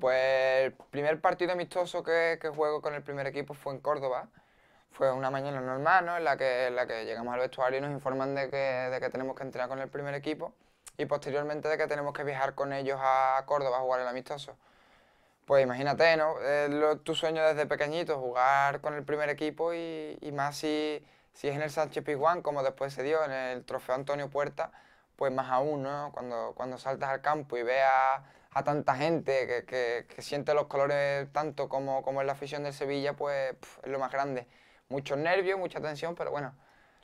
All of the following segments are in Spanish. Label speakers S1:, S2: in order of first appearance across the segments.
S1: Pues el primer partido amistoso que, que, juego con el primer equipo fue en Córdoba. Fue una mañana normal, ¿no? En la que, la que llegamos al vestuario y nos informan de que, de que tenemos que entrar con el primer equipo y posteriormente de que tenemos que viajar con ellos a Córdoba a jugar el amistoso. Pues imagínate, ¿no? tu sueño desde pequeñito, jugar con el primer equipo y, y más si, si es en el Sánchez Pizjuán, como después se dio en el Trofeo Antonio Puerta, pues más aún, ¿no? Cuando, cuando saltas al campo y veas a tanta gente que, que, siente los colores tanto como, como en la afición del Sevilla, pues es lo más grande. Muchos nervios, mucha tensión, pero bueno,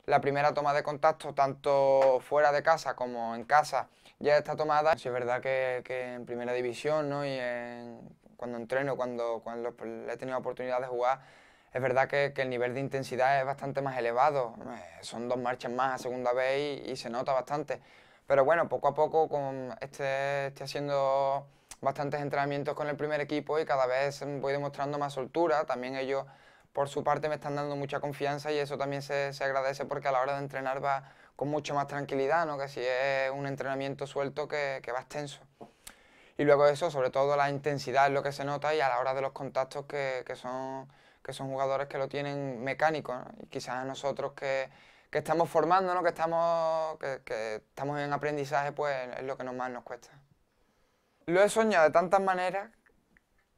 S1: la primera toma de contacto, tanto fuera de casa como en casa, ya está tomada. es verdad que, en primera división ¿no? y cuando entreno, cuando, cuando he tenido la oportunidad de jugar, es verdad que, el nivel de intensidad es bastante más elevado. Eh, son dos marchas más a segunda vez y se nota bastante. Pero bueno, poco a poco con este, estoy haciendo bastantes entrenamientos con el primer equipo y cada vez voy demostrando más soltura. También ellos, por su parte, me están dando mucha confianza y eso también se, se agradece porque a la hora de entrenar va con mucha más tranquilidad, ¿no? que si es un entrenamiento suelto que, que va extenso. Y luego eso, sobre todo la intensidad es lo que se nota y a la hora de los contactos que, que son, que son jugadores que lo tienen mecánico. Y quizás a nosotros que que estamos ¿no? que estamos, que, estamos en aprendizaje, pues es lo que más nos cuesta. Lo he soñado de tantas maneras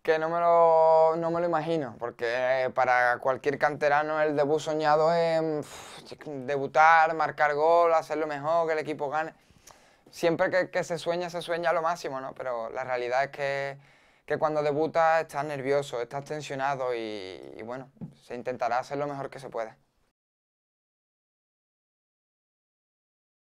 S1: que no me lo, no me lo imagino, porque eh, para cualquier canterano el debut soñado es mm, debutar, marcar gol, hacer lo mejor, que el equipo gane. Siempre que, que, se sueña, se sueña lo máximo, ¿no? Pero la realidad es que, que cuando debutas estás nervioso, estás tensionado y, y bueno, se intentará hacer lo mejor que se pueda.